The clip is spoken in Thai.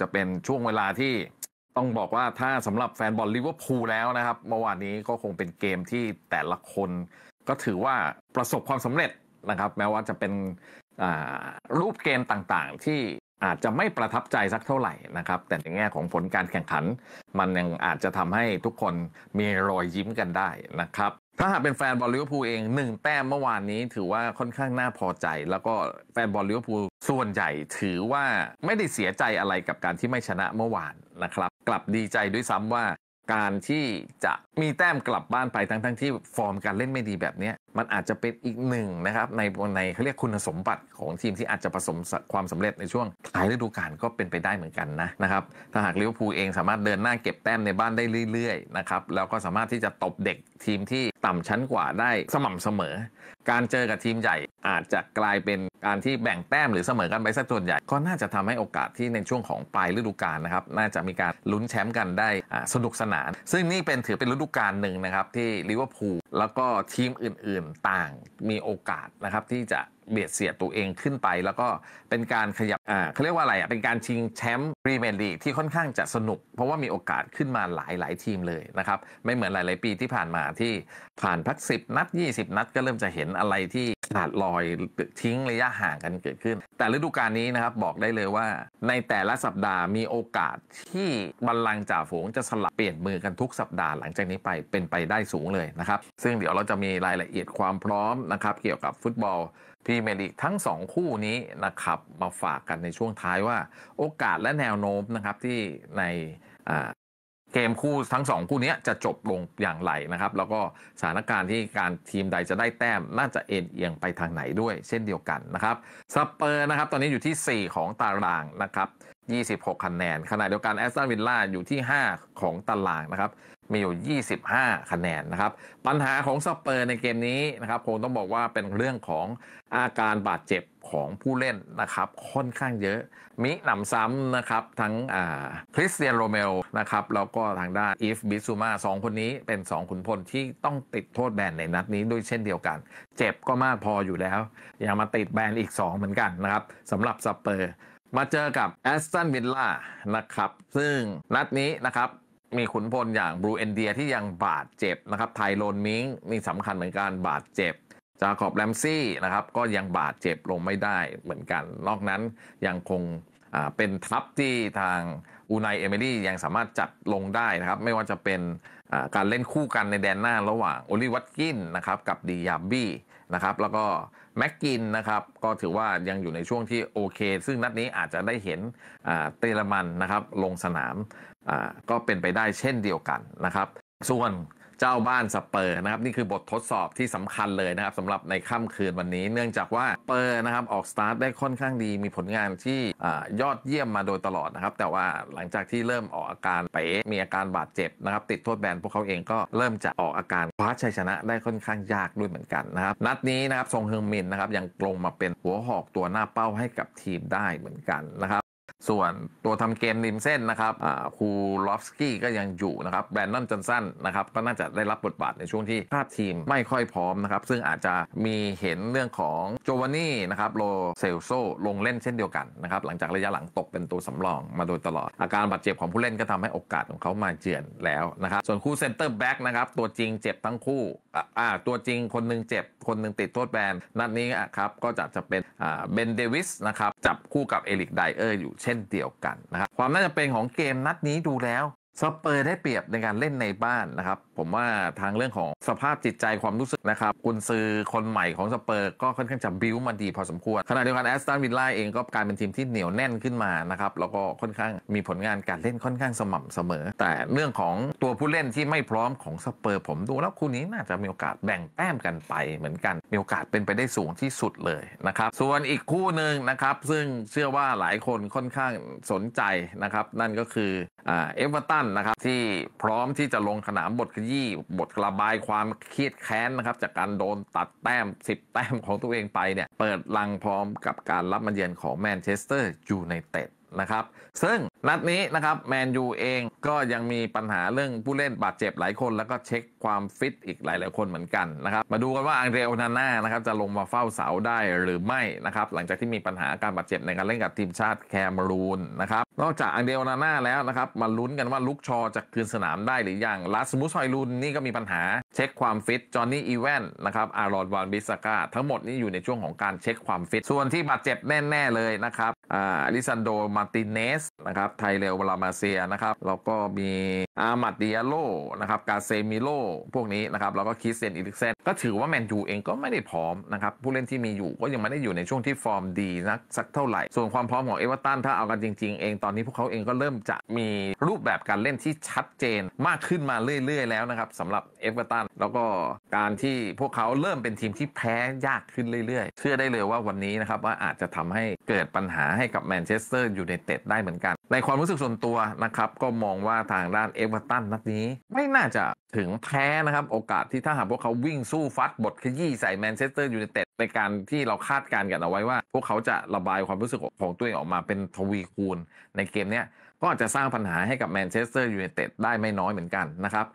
จะเป็นช่วงเวลาที่ต้องบอกว่าถ้าสำหรับแฟนบอลลิเวอร์พูลแล้วนะครับเมื่อวานนี้ก็คงเป็นเกมที่แต่ละคน ก็ถือว่าประสบความสำเร็จนะครับ แม้ว่าจะเป็นรูปเกมต่างๆ ที่อาจจะไม่ประทับใจสักเท่าไหร่นะครับ แต่ในแง่ของผลการแข่งขัน มันยังอาจจะทำให้ทุกคนมีรอยยิ้มกันได้นะครับถ้าหากเป็นแฟนบอลลิเวอร์พูลเองหนึ่งแต้มเมื่อวานนี้ถือว่าค่อนข้างน่าพอใจแล้วก็แฟนบอลลิเวอร์พูลส่วนใหญ่ถือว่าไม่ได้เสียใจอะไรกับการที่ไม่ชนะเมื่อวานนะครับกลับดีใจด้วยซ้ำว่า การที่จะมีแต้มกลับบ้านไปทั้งทั้งที่ฟอร์มการเล่นไม่ดีแบบนี้มันอาจจะเป็นอีกหนึ่งนะครับในในเขาเรียกคุณสมบัติของทีมที่อาจจะผสมความสำเร็จในช่วงท้ายฤดูกาลก็เป็นไปได้เหมือนกันนะนะครับถ้าหากลิเวอร์พูลเองสามารถเดินหน้าเก็บแต้มในบ้านได้เรื่อยๆนะครับแล้วก็สามารถที่จะตบเด็กทีมที่ต่ำชั้นกว่าได้สม่ำเสมอ การเจอกับทีมใหญ่ อาจจะกลายเป็นการที่แบ่งแต้มหรือเสมอกันไปสักส่วนใหญ่ก็น่าจะทำให้โอกาสที่ในช่วงของปลายฤดูกาลนะครับ น่าจะมีการลุ้นแชมป์กันได้สนุกสนาน ซึ่งนี่เป็นถือเป็นฤดูกาลหนึ่งนะครับที่ลิเวอร์พูลแล้วก็ทีมอื่นๆต่างมีโอกาสนะครับที่จะเบียดเสียดตัวเองขึ้นไปแล้วก็เป็นการขยับอ่าเขาเรียกว่าอะไรอ่ะ เป็นการชิงแชมป์พรีเมียร์ลีกที่ค่อนข้างจะสนุก เพราะว่ามีโอกาสขึ้นมาหลายหลายทีมเลยนะครับ ไม่เหมือนหลาย ๆ ปีที่ผ่านมาที่ผ่านพักสิบนัด 20 นัดก็เริ่มจะเห็นอะไรที่ขาดลอยทิ้งระยะห่างกันเกิดขึ้น แต่ฤดูกาลนี้นะครับบอกได้เลยว่า ในแต่ละสัปดาห์มีโอกาสที่บอลลังจ่าฝูงจะสลับเปลี่ยนมือกันทุกสัปดาห์หลังจากนี้ไปเป็นไปได้สูงเลยนะครับ ซึ่งเดี๋ยวเราจะมีรายละเอียดความพร้อมนะครับเกี่ยวกับฟุตบอลพรีเมียร์ลีกทั้ง 2 คู่นี้นะครับมาฝากกันในช่วงท้ายว่าโอกาสและแนวโน้มนะครับที่ในเกมคู่ทั้ง 2 คู่นี้จะจบลงอย่างไรนะครับแล้วก็สถานการณ์ที่การทีมใดจะได้แต้มน่าจะเอ็นเอียงไปทางไหนด้วย เช่นเดียวกันนะครับสเปอร์นะครับตอนนี้อยู่ที่ 4 ของตารางนะครับ26 คะแนน ขณะเดียวกันแอสตันวิลล่าอยู่ที่ 5 ของตารางนะครับ มีอยู่ 25 คะแนนนะครับ ปัญหาของสเปอร์ในเกมนี้นะครับ คงต้องบอกว่าเป็นเรื่องของอาการบาดเจ็บของผู้เล่นนะครับ ค่อนข้างเยอะ มิหนำซ้ำนะครับ ทั้งคริสเตียนโรเมลนะครับ แล้วก็ทางด้านอีฟบิซูมาสองคนนี้เป็น 2 ขุนพลที่ต้องติดโทษแบนในนัดนี้ด้วยเช่นเดียวกัน เจ็บก็มากพออยู่แล้วยังมาติดแบนอีก 2 เหมือนกันนะครับสำหรับสเปอร์มาเจอกับแอสตันวิลล่านะครับ ซึ่งนัดนี้นะครับ มีขุนพลอย่างบรูเอนเดียที่ยังบาดเจ็บนะครับ ไทโรนมิงนี่สำคัญเหมือนกันบาดเจ็บ จากอบแรมซี่นะครับ ก็ยังบาดเจ็บลงไม่ได้เหมือนกันนอกนั้นยังคงเป็นทัพที่ทางอูนายเอเมรี่ยังสามารถจัดลงได้นะครับไม่ว่าจะเป็นการเล่นคู่กันในแดนหน้าระหว่างโอลิวัตกินนะครับกับดียาบี้นะครับแล้วก็แม็กกินนะครับก็ถือว่ายังอยู่ในช่วงที่โอเค ซึ่งนัดนี้อาจจะได้เห็นเตลมันนะครับลงสนามก็เป็นไปได้เช่นเดียวกันนะครับส่วนเจ้าบ้านสเปอร์นะครับนี่คือบททดสอบที่สำคัญเลยนะครับสำหรับในค่ำคืนวันนี้เนื่องจากว่าเปอร์นะครับออกสตาร์ทได้ค่อนข้างดีมีผลงานที่ยอดเยี่ยมมาโดยตลอดนะครับ แต่ว่าหลังจากที่เริ่มออกอาการเป๋มีอาการบาดเจ็บนะครับ ติดโทษแบนพวกเขาเองก็เริ่มจะออกอาการคว้าชัยชนะ ได้ค่อนข้างยากด้วยเหมือนกันนะครับนัดนี้นะครับทรงเฮงมินนะครับ ยังลงมาเป็นหัวหอกตัวหน้าเป้าให้กับทีมได้เหมือนกันนะครับส่วน ตัวทำเกมริมเส้นนะครับคูลอฟสกี้ก็ยังอยู่นะครับ แบรนดอนจอนสันนะครับ ก็น่าจะได้รับบทบาท ในช่วงที่ภาพทีมไม่ค่อยพร้อมนะครับ ซึ่งอาจจะมีเห็นเรื่องของโจวานี่นะครับโลเซลโซลงเล่นเช่นเดียวกันนะครับ หลังจากระยะหลังตกเป็นตัวสำรองมาโดยตลอด อาการบาดเจ็บของผู้เล่นก็ทำให้โอกาสของเขามาเจือนแล้วนะครับ ส่วนคู่เซนเตอร์แบ็กนะครับ ตัวจริงเจ็บทั้งคู่ ตัวจริงคนนึงเจ็บ คนนึงติดโทษแบน นัดนี้ครับ ก็จะจะเป็นเบนเดวิสนะครับ จับคู่กับเอลิกไดเออร์อยู่เช่นนเดียวกันนะครับความน่าจะเป็นของเกมนัดนี้ดูแล้วสเปอร์ได้เปรียบในการเล่นในบ้านนะครับ ผมว่าทางเรื่องของสภาพจิตใจความรู้สึกนะครับกุนซือคนใหม่ของสเปอร์ ก็ค่อนข้างจะบิ้วมาดีพอสมควร ขณะเดียวกันแอสตันวิลล่าเองก็กลายเป็นทีมที่เหนียวแน่นขึ้นมานะครับ แล้วก็ค่อนข้างมีผลงานการเล่นค่อนข้างสม่ำเสมอ แต่เรื่องของตัวผู้เล่นที่ไม่พร้อมของสเปอร์ผมดูแล้วคู่นี้น่าจะมีโอกาสแบ่งแต้มกันไปเหมือนกันมีโอกาสเป็นไปได้สูงที่สุดเลยนะครับ ส่วนอีกคู่หนึ่งนะครับ ซึ่งเชื่อว่าหลายคนค่อนข้างสนใจนะครับนั่นก็คือเอเวอร์ตันนะครับที่พร้อมที่จะลงขนามบทขยี้บทระบายความเครียดแค้นนะครับจากการโดนตัดแต้ม 10 แต้มของตัวเองไปเนี่ยเปิดลังพร้อมกับการรับมาเยือนของแมนเชสเตอร์ยูไนเต็ดนะครับ ซึ่งนัดนี้นะครับแมนยูเองก็ยังมีปัญหาเรื่องผู้เล่นบาดเจ็บหลายคนแล้วก็เช็คความฟิตอีกหลายๆคนเหมือนกันนะครับ มาดูกันว่าอังเดรโอนาน่านะครับจะลงมาเฝ้าเสาได้หรือไม่นะครับหลังจากที่มีปัญหาการบาดเจ็บในการเล่นกับทีมชาติแคมรูนนะครับนอกจากอังเดรโอนาน่าแล้วนะครับมาลุ้นกันว่าลุกชอจะคืนสนามได้หรือยังลาสมุสไฮรุนนี่ก็มีปัญหาเช็คความฟิต จอห์นนี่อีแวนนะครับ อารอนวานบิสกาทั้งหมดนี้อยู่ในช่วงของการเช็คความฟิต ส่วนที่บาดเจ็บแน่ๆเลยนะครับอาลิซันโด มาติเนสนะครับ ไทเลวลามาเซีย นะครับ แล้วก็มีอามัดดิอาโลนะครับ กาเซมิโล พวกนี้นะครับ แล้วก็คิสเซนอิลิกเซนก็ถือว่าแมนยูเองก็ไม่ได้พร้อมนะครับ ผู้เล่นที่มีอยู่ก็ยังไม่ได้อยู่ในช่วงที่ฟอร์มดีนักสักเท่าไหร่ ส่วนความพร้อมของเอเวอร์ตันถ้าเอากันจริงๆเอง ตอนนี้พวกเขาเองก็เริ่มจะมีรูปแบบการเล่นที่ชัดเจนมากขึ้นมาเรื่อย ๆ แล้วนะครับสำหรับเอเวอร์ตันแล้วก็การที่พวกเขาเริ่มเป็นทีมที่แพ้ยากขึ้นเรื่อยๆ เชื่อได้เลยว่าวันนี้นะครับว่าอาจจะทำให้เกิดปัญหาให้กับแมนเชสเตอร์ยูไนเต็ดได้เหมือนกัน ในความรู้สึกส่วนตัวนะครับก็มองว่าทางด้านเอเวอร์ตันนัดนี้ ไม่น่าจะถึงแพ้นะครับโอกาสที่ถ้าหากพวกเขาวิ่งสู้ฟัดบทขยี้ใส่แมนเชสเตอร์ยูไนเต็ดในการที่เราคาดการณ์กันเอาไว้ว่าพวกเขาจะระบายความรู้สึกของตัวเองออกมาเป็นทวีคูณ ในเกมนี้ก็อาจจะสร้างปัญหาให้กับแมนเชสเตอร์ยูไนเต็ดได้ไม่น้อยเหมือนกันนะครับ